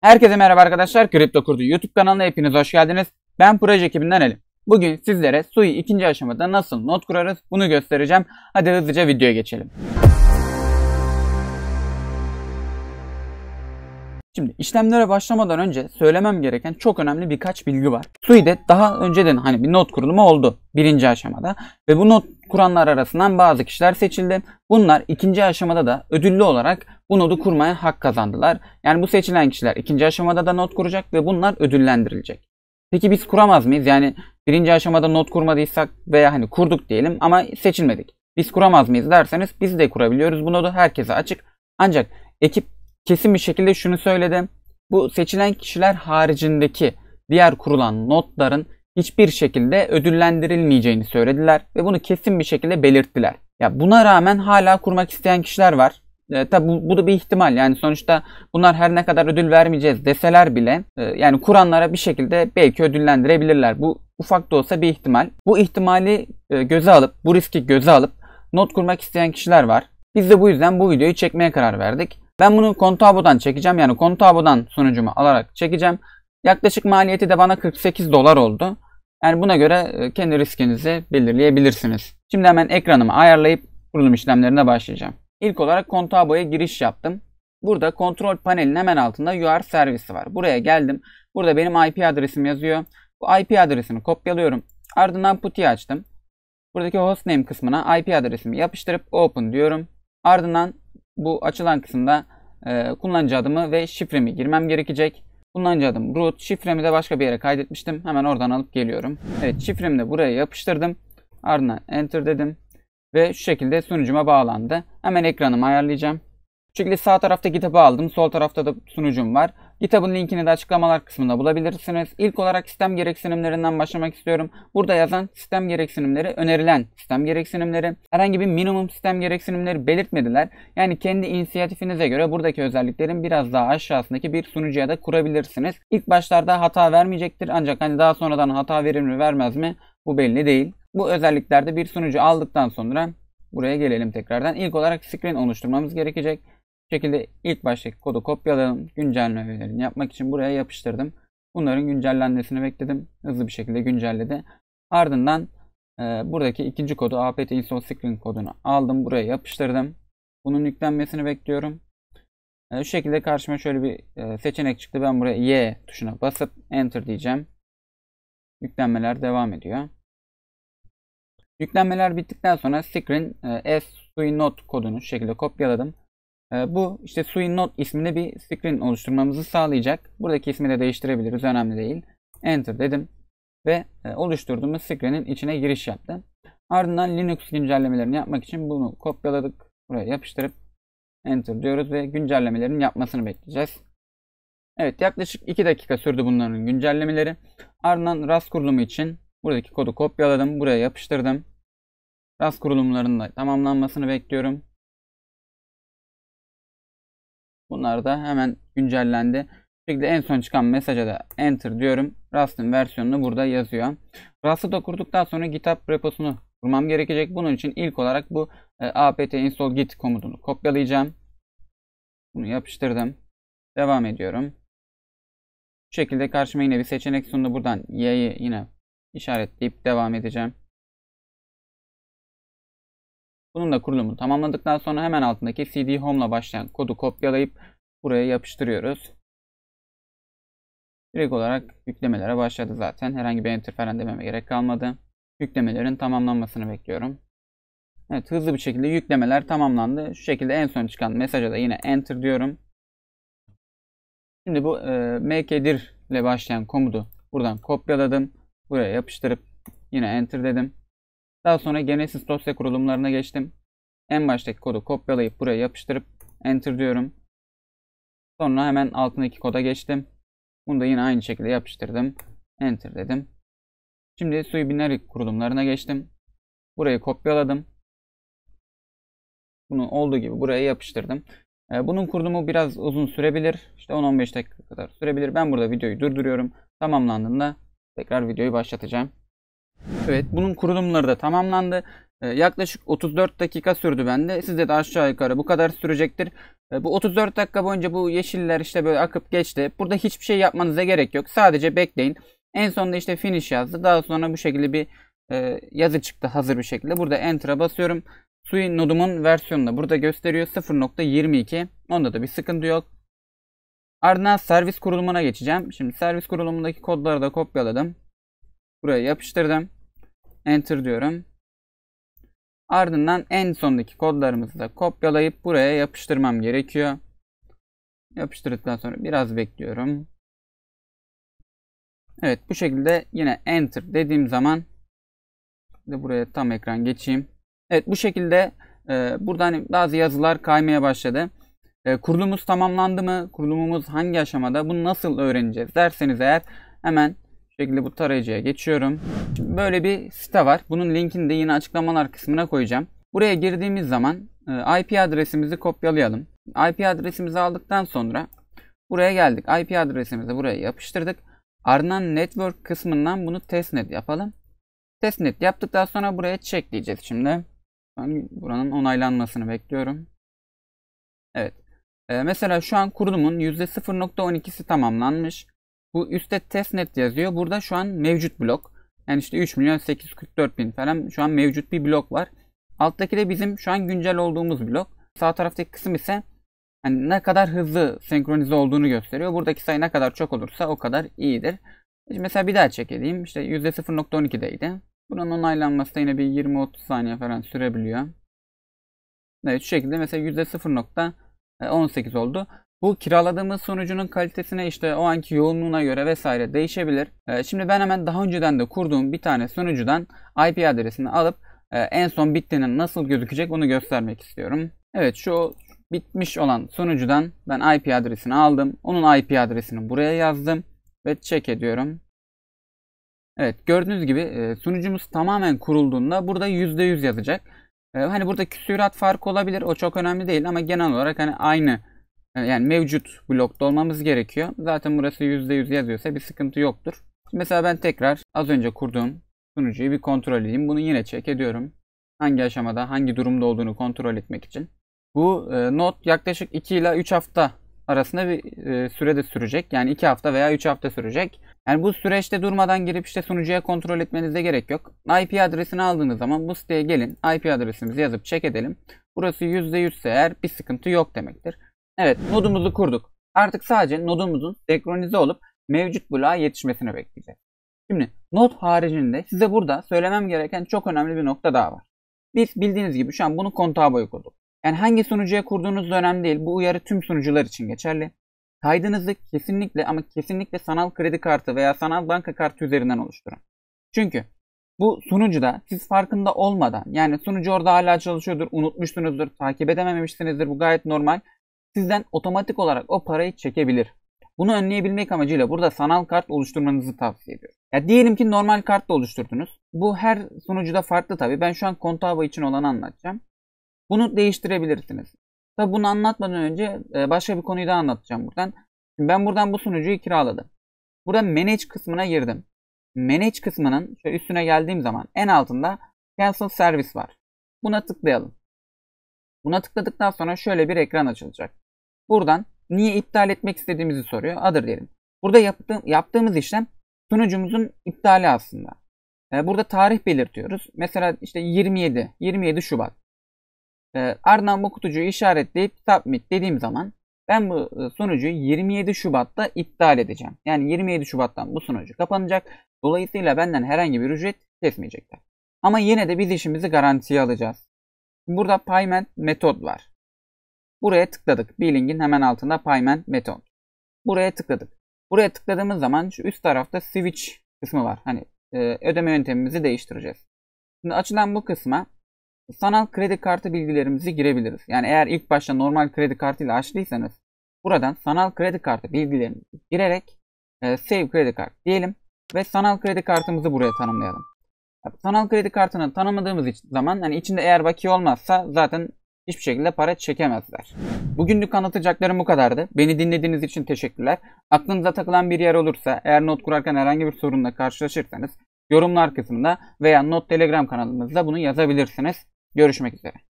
Herkese merhaba arkadaşlar. Kripto Kurdu YouTube kanalına hepiniz hoş geldiniz. Ben proje ekibinden Elim. Bugün sizlere Sui ikinci aşamada nasıl not kurarız bunu göstereceğim. Hadi hızlıca videoya geçelim. Şimdi işlemlere başlamadan önce söylemem gereken çok önemli birkaç bilgi var. Sui'de daha önceden hani bir not kurulumu oldu birinci aşamada ve bu not kuranlar arasından bazı kişiler seçildi. Bunlar ikinci aşamada da ödüllü olarak bu nodu kurmaya hak kazandılar. Yani bu seçilen kişiler ikinci aşamada da not kuracak ve bunlar ödüllendirilecek. Peki biz kuramaz mıyız? Yani birinci aşamada not kurmadıysak veya hani kurduk diyelim ama seçilmedik. Biz kuramaz mıyız derseniz biz de kurabiliyoruz. Bu nodu herkese açık. Ancak ekip kesin bir şekilde şunu söyledim. Bu seçilen kişiler haricindeki diğer kurulan notların hiçbir şekilde ödüllendirilmeyeceğini söylediler ve bunu kesin bir şekilde belirttiler. Ya buna rağmen hala kurmak isteyen kişiler var. E, tabi bu, bu da bir ihtimal yani sonuçta bunlar her ne kadar ödül vermeyeceğiz deseler bile e, yani kuranlara bir şekilde belki ödüllendirebilirler. Bu ufak da olsa bir ihtimal. Bu ihtimali e, göze alıp bu riski göze alıp not kurmak isteyen kişiler var. Biz de bu yüzden bu videoyu çekmeye karar verdik. Ben bunu konto çekeceğim. Yani konto abodan sunucumu alarak çekeceğim. Yaklaşık maliyeti de bana 48 dolar oldu. Yani buna göre e, kendi riskinizi belirleyebilirsiniz. Şimdi hemen ekranımı ayarlayıp kurulum işlemlerine başlayacağım. İlk olarak konto giriş yaptım. Burada kontrol panelinin hemen altında UR servisi var. Buraya geldim. Burada benim IP adresim yazıyor. Bu IP adresini kopyalıyorum. Ardından put'i açtım. Buradaki hostname kısmına IP adresimi yapıştırıp open diyorum. Ardından bu açılan kısımda e, kullanıcı adımı ve şifremi girmem gerekecek. Kullanıcı adım root. Şifremi de başka bir yere kaydetmiştim. Hemen oradan alıp geliyorum. Evet şifremi de buraya yapıştırdım. Ardından enter dedim. Ve şu şekilde sunucuma bağlandı. Hemen ekranımı ayarlayacağım. Şu şekilde sağ tarafta GitHub'ı aldım. Sol tarafta da sunucum var. Kitabın linkini de açıklamalar kısmında bulabilirsiniz. İlk olarak sistem gereksinimlerinden başlamak istiyorum. Burada yazan sistem gereksinimleri önerilen sistem gereksinimleri. Herhangi bir minimum sistem gereksinimleri belirtmediler. Yani kendi inisiyatifinize göre buradaki özelliklerin biraz daha aşağısındaki bir sunucuya da kurabilirsiniz. İlk başlarda hata vermeyecektir ancak hani daha sonradan hata verir mi vermez mi bu belli değil. Bu özelliklerde bir sunucu aldıktan sonra buraya gelelim tekrardan. İlk olarak screen oluşturmamız gerekecek şekilde ilk baştaki kodu kopyaladım, Güncellemelerini yapmak için buraya yapıştırdım. Bunların güncellenmesini bekledim. Hızlı bir şekilde güncelledi. Ardından e, buradaki ikinci kodu apt install screen kodunu aldım. Buraya yapıştırdım. Bunun yüklenmesini bekliyorum. E, şu şekilde karşıma şöyle bir e, seçenek çıktı. Ben buraya Y tuşuna basıp enter diyeceğim. Yüklenmeler devam ediyor. Yüklenmeler bittikten sonra screen e, s kodunu şekilde kopyaladım. Ee, bu işte suinNode isminde bir screen oluşturmamızı sağlayacak. Buradaki ismi de değiştirebiliriz. Önemli değil. Enter dedim. Ve e, oluşturduğumuz screen'in içine giriş yaptım. Ardından Linux güncellemelerini yapmak için bunu kopyaladık. Buraya yapıştırıp Enter diyoruz ve güncellemelerin yapmasını bekleyeceğiz. Evet yaklaşık 2 dakika sürdü bunların güncellemeleri. Ardından RAS kurulumu için buradaki kodu kopyaladım. Buraya yapıştırdım. RAS kurulumlarının da tamamlanmasını bekliyorum. Bunlar da hemen güncellendi. Şekilde en son çıkan mesaja da enter diyorum. Rust'ın versiyonunu burada yazıyor. Rust'ı da kurduktan sonra GitHub reposunu kurmam gerekecek. Bunun için ilk olarak bu e, apt install git komutunu kopyalayacağım. Bunu yapıştırdım. Devam ediyorum. Bu şekilde karşıma yine bir seçenek sundu. Buradan y'yi yine işaretleyip devam edeceğim da kurulumu tamamladıktan sonra hemen altındaki CD Home'la başlayan kodu kopyalayıp buraya yapıştırıyoruz. Direkt olarak yüklemelere başladı zaten. Herhangi bir enter falan dememe gerek kalmadı. Yüklemelerin tamamlanmasını bekliyorum. Evet hızlı bir şekilde yüklemeler tamamlandı. Şu şekilde en son çıkan mesaja da yine enter diyorum. Şimdi bu e, mkdir ile başlayan komutu buradan kopyaladım. Buraya yapıştırıp yine enter dedim. Daha sonra Genesis dosya kurulumlarına geçtim. En baştaki kodu kopyalayıp buraya yapıştırıp enter diyorum. Sonra hemen altındaki koda geçtim. Bunu da yine aynı şekilde yapıştırdım. Enter dedim. Şimdi sui binary kurulumlarına geçtim. Burayı kopyaladım. Bunu olduğu gibi buraya yapıştırdım. Ee, bunun kurulumu biraz uzun sürebilir. İşte 10-15 dakika kadar sürebilir. Ben burada videoyu durduruyorum. Tamamlandığında tekrar videoyu başlatacağım. Evet bunun kurulumları da tamamlandı. Ee, yaklaşık 34 dakika sürdü bende. Sizde de aşağı yukarı bu kadar sürecektir. Ee, bu 34 dakika boyunca bu yeşiller işte böyle akıp geçti. Burada hiçbir şey yapmanıza gerek yok. Sadece bekleyin. En sonunda işte finish yazdı. Daha sonra bu şekilde bir e, yazı çıktı hazır bir şekilde. Burada enter'a basıyorum. Sui nodumun versiyonunu burada gösteriyor. 0.22. Onda da bir sıkıntı yok. Ardından servis kurulumuna geçeceğim. Şimdi servis kurulumundaki kodları da kopyaladım. Buraya yapıştırdım. Enter diyorum. Ardından en sondaki kodlarımızı da kopyalayıp buraya yapıştırmam gerekiyor. Yapıştırdıktan sonra biraz bekliyorum. Evet bu şekilde yine enter dediğim zaman de buraya tam ekran geçeyim. Evet bu şekilde e, burada hani bazı yazılar kaymaya başladı. E, kurulumuz tamamlandı mı? Kurulumumuz hangi aşamada? Bunu nasıl öğreneceğiz derseniz eğer hemen şekilde bu tarayıcıya geçiyorum. Şimdi böyle bir site var. Bunun linkini de yine açıklamalar kısmına koyacağım. Buraya girdiğimiz zaman e, IP adresimizi kopyalayalım. IP adresimizi aldıktan sonra buraya geldik. IP adresimizi buraya yapıştırdık. Ardından network kısmından bunu testnet yapalım. Testnet yaptıktan sonra buraya check diyeceğiz şimdi. Ben buranın onaylanmasını bekliyorum. Evet. Ee, mesela şu an kurulumun %0.12'si tamamlanmış. Bu üstte testnet yazıyor. Burada şu an mevcut blok. Yani işte 3 milyon 844 bin falan şu an mevcut bir blok var. Alttaki de bizim şu an güncel olduğumuz blok. Sağ taraftaki kısım ise yani ne kadar hızlı senkronize olduğunu gösteriyor. Buradaki sayı ne kadar çok olursa o kadar iyidir. Şimdi mesela bir daha check edeyim. İşte %0.12'deydi. Bunun onaylanması da yine bir 20-30 saniye falan sürebiliyor. Evet şu şekilde mesela %0.18 oldu. Bu kiraladığımız sunucunun kalitesine işte o anki yoğunluğuna göre vesaire değişebilir. Ee, şimdi ben hemen daha önceden de kurduğum bir tane sunucudan IP adresini alıp e, en son bittiğinin nasıl gözükecek onu göstermek istiyorum. Evet şu bitmiş olan sunucudan ben IP adresini aldım. Onun IP adresini buraya yazdım ve check ediyorum. Evet gördüğünüz gibi e, sunucumuz tamamen kurulduğunda burada %100 yazacak. E, hani burada küsürat farkı olabilir o çok önemli değil ama genel olarak hani aynı yani mevcut blokta olmamız gerekiyor. Zaten burası %100 yazıyorsa bir sıkıntı yoktur. Mesela ben tekrar az önce kurduğum sunucuyu bir kontrol edeyim. Bunu yine check ediyorum. Hangi aşamada, hangi durumda olduğunu kontrol etmek için. Bu e, not yaklaşık 2 ile 3 hafta arasında bir e, sürede sürecek. Yani 2 hafta veya 3 hafta sürecek. Yani bu süreçte durmadan girip işte sunucuya kontrol etmenize gerek yok. IP adresini aldığınız zaman bu siteye gelin. IP adresimizi yazıp check edelim. Burası %100 ise eğer bir sıkıntı yok demektir. Evet nodumuzu kurduk. Artık sadece nodumuzun senkronize olup mevcut bloğa yetişmesini bekleyeceğiz. Şimdi not haricinde size burada söylemem gereken çok önemli bir nokta daha var. Biz bildiğiniz gibi şu an bunu kontağa boyu kurduk. Yani hangi sunucuya kurduğunuz da önemli değil. Bu uyarı tüm sunucular için geçerli. Kaydınızı kesinlikle ama kesinlikle sanal kredi kartı veya sanal banka kartı üzerinden oluşturun. Çünkü bu sunucuda siz farkında olmadan yani sunucu orada hala çalışıyordur, unutmuşsunuzdur, takip edememişsinizdir bu gayet normal sizden otomatik olarak o parayı çekebilir. Bunu önleyebilmek amacıyla burada sanal kart oluşturmanızı tavsiye ediyorum. Ya diyelim ki normal kartla oluşturdunuz. Bu her sunucuda farklı tabi. Ben şu an Contava için olanı anlatacağım. Bunu değiştirebilirsiniz. Tabi bunu anlatmadan önce e, başka bir konuyu da anlatacağım buradan. Şimdi ben buradan bu sunucuyu kiraladım. Burada manage kısmına girdim. Manage kısmının şöyle üstüne geldiğim zaman en altında cancel service var. Buna tıklayalım. Buna tıkladıktan sonra şöyle bir ekran açılacak. Buradan niye iptal etmek istediğimizi soruyor. Adır diyelim. Burada yaptığım, yaptığımız işlem sunucumuzun iptali aslında. Ee, burada tarih belirtiyoruz. Mesela işte 27, 27 Şubat. Ee, ardından bu kutucuğu işaretleyip submit dediğim zaman ben bu e, sunucuyu 27 Şubat'ta iptal edeceğim. Yani 27 Şubat'tan bu sunucu kapanacak. Dolayısıyla benden herhangi bir ücret kesmeyecekler. Ama yine de biz işimizi garantiye alacağız. Burada payment metot var. Buraya tıkladık. Bir link'in hemen altında Payment Method. Buraya tıkladık. Buraya tıkladığımız zaman şu üst tarafta Switch kısmı var. Hani e, ödeme yöntemimizi değiştireceğiz. Şimdi açılan bu kısma sanal kredi kartı bilgilerimizi girebiliriz. Yani eğer ilk başta normal kredi kartıyla açtıysanız buradan sanal kredi kartı bilgilerimizi girerek e, Save Kredi Kart diyelim ve sanal kredi kartımızı buraya tanımlayalım. Sanal kredi kartını tanımadığımız zaman yani içinde eğer bakiye olmazsa zaten hiçbir şekilde para çekemezler. Bugünlük anlatacaklarım bu kadardı. Beni dinlediğiniz için teşekkürler. Aklınıza takılan bir yer olursa eğer not kurarken herhangi bir sorunla karşılaşırsanız yorumlar kısmında veya not telegram kanalımızda bunu yazabilirsiniz. Görüşmek üzere.